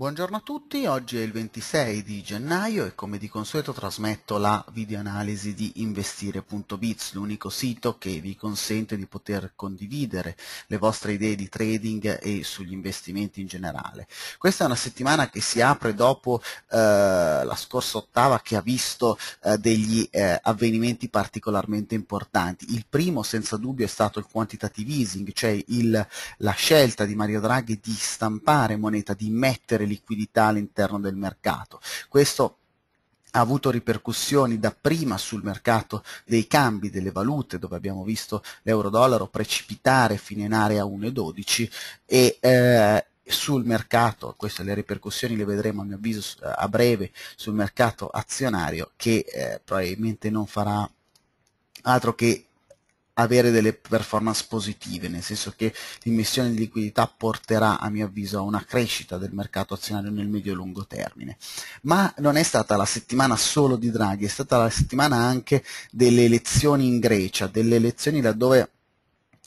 Buongiorno a tutti, oggi è il 26 di gennaio e come di consueto trasmetto la videoanalisi di investire.biz, l'unico sito che vi consente di poter condividere le vostre idee di trading e sugli investimenti in generale. Questa è una settimana che si apre dopo eh, la scorsa ottava che ha visto eh, degli eh, avvenimenti particolarmente importanti. Il primo senza dubbio è stato il quantitative easing, cioè il, la scelta di Mario Draghi di stampare moneta, di mettere liquidità all'interno del mercato. Questo ha avuto ripercussioni dapprima sul mercato dei cambi delle valute, dove abbiamo visto l'euro-dollaro precipitare fino in area 1,12 e eh, sul mercato, queste le ripercussioni le vedremo a mio avviso a breve sul mercato azionario che eh, probabilmente non farà altro che avere delle performance positive, nel senso che l'immissione di liquidità porterà a mio avviso a una crescita del mercato azionario nel medio e lungo termine. Ma non è stata la settimana solo di Draghi, è stata la settimana anche delle elezioni in Grecia, delle elezioni laddove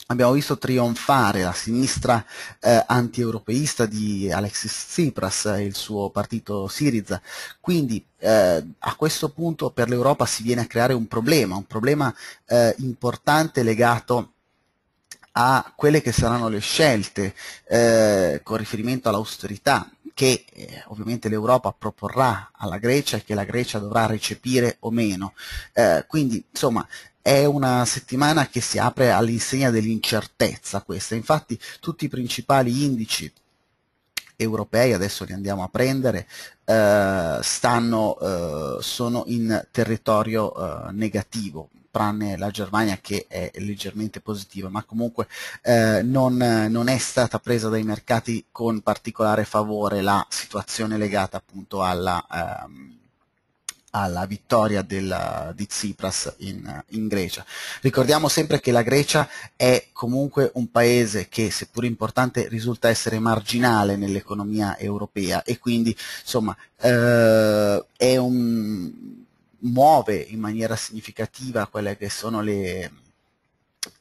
Abbiamo visto trionfare la sinistra eh, anti-europeista di Alexis Tsipras e il suo partito Siriza. Quindi eh, a questo punto per l'Europa si viene a creare un problema, un problema eh, importante legato a quelle che saranno le scelte eh, con riferimento all'austerità che eh, ovviamente l'Europa proporrà alla Grecia e che la Grecia dovrà recepire o meno. Eh, quindi insomma è una settimana che si apre all'insegna dell'incertezza questa, infatti tutti i principali indici europei, adesso li andiamo a prendere, eh, stanno, eh, sono in territorio eh, negativo, tranne la Germania che è leggermente positiva, ma comunque eh, non, non, è stata presa dai mercati con particolare favore la situazione legata appunto alla... Ehm, alla vittoria della, di Tsipras in, in, Grecia. Ricordiamo sempre che la Grecia è comunque un paese che, seppur importante, risulta essere marginale nell'economia europea e quindi insomma, eh, un, muove in maniera significativa quelle che sono le,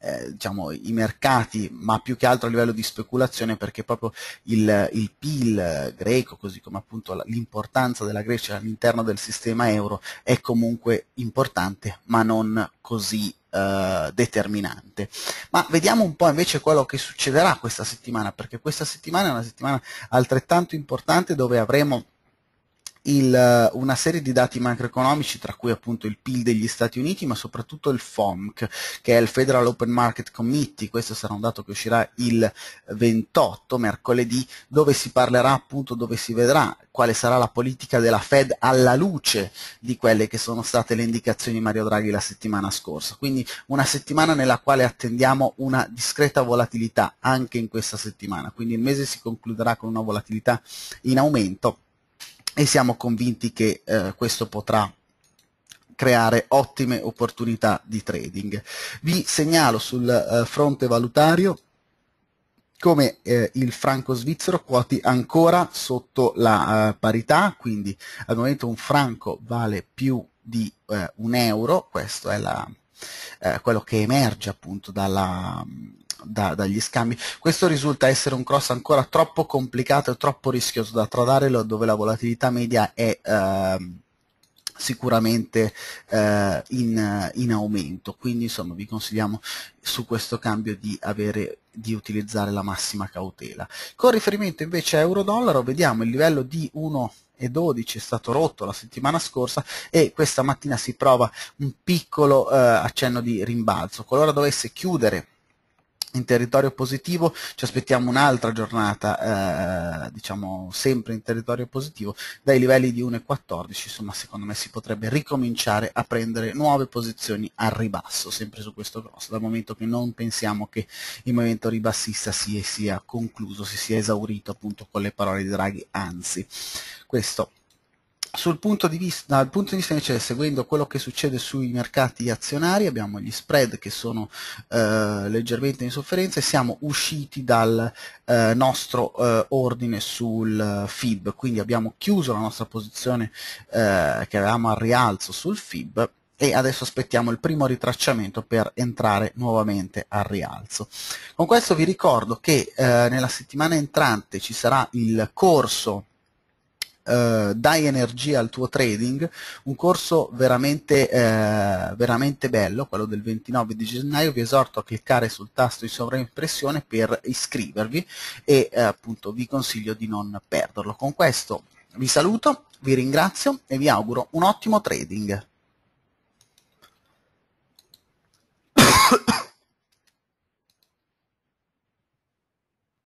eh, diciamo, i mercati, ma più che altro a livello di speculazione, perché proprio il, il PIL greco, così come appunto l'importanza della Grecia all'interno del sistema euro, è comunque importante, ma non così eh, determinante. Ma vediamo un po' invece quello che succederà questa settimana, perché questa settimana è una settimana altrettanto importante dove avremo il, una serie di dati macroeconomici, tra cui appunto il PIL degli Stati Uniti, ma soprattutto il FOMC, che è il Federal Open Market Committee, questo sarà un dato che uscirà il 28, mercoledì, dove si parlerà appunto, dove si vedrà quale sarà la politica della Fed alla luce di quelle che sono state le indicazioni di Mario Draghi la settimana scorsa. Quindi una settimana nella quale attendiamo una discreta volatilità anche in questa settimana. Quindi il mese si concluderà con una volatilità in aumento e siamo convinti che eh, questo potrà creare ottime opportunità di trading. Vi segnalo sul eh, fronte valutario come eh, il franco svizzero quoti ancora sotto la eh, parità, quindi al momento un franco vale più di eh, un euro, questo è la, eh, quello che emerge appunto dalla, da, dagli scambi. Questo risulta essere un cross ancora troppo complicato e troppo rischioso da tradare dove la volatilità media è ehm, sicuramente eh, in, in, aumento quindi insomma vi consigliamo su questo cambio di, avere, di utilizzare la massima cautela con riferimento invece a euro dollaro vediamo il livello di 1,12 è stato rotto la settimana scorsa e questa mattina si prova un piccolo eh, accenno di rimbalzo qualora dovesse chiudere in territorio positivo, ci aspettiamo un'altra giornata, eh, diciamo sempre in territorio positivo, dai livelli di 1,14, insomma secondo me si potrebbe ricominciare a prendere nuove posizioni al ribasso, sempre su questo grosso, dal momento che non pensiamo che il movimento ribassista si sia concluso, si sia esaurito appunto con le parole di Draghi, anzi questo sul punto di vista, dal punto di vista invece, seguendo quello che succede sui mercati azionari, abbiamo gli spread che sono eh, leggermente in sofferenza e siamo usciti dal eh, nostro eh, ordine sul eh, FIB, quindi abbiamo chiuso la nostra posizione eh, che avevamo al rialzo sul FIB e adesso aspettiamo il primo ritracciamento per entrare nuovamente al rialzo. Con questo vi ricordo che eh, nella settimana entrante ci sarà il corso eh, dai energia al tuo trading, un corso veramente, eh, veramente bello, quello del 29 di gennaio, vi esorto a cliccare sul tasto di sovraimpressione per iscrivervi e eh, appunto vi consiglio di non perderlo. Con questo vi saluto, vi ringrazio e vi auguro un ottimo trading.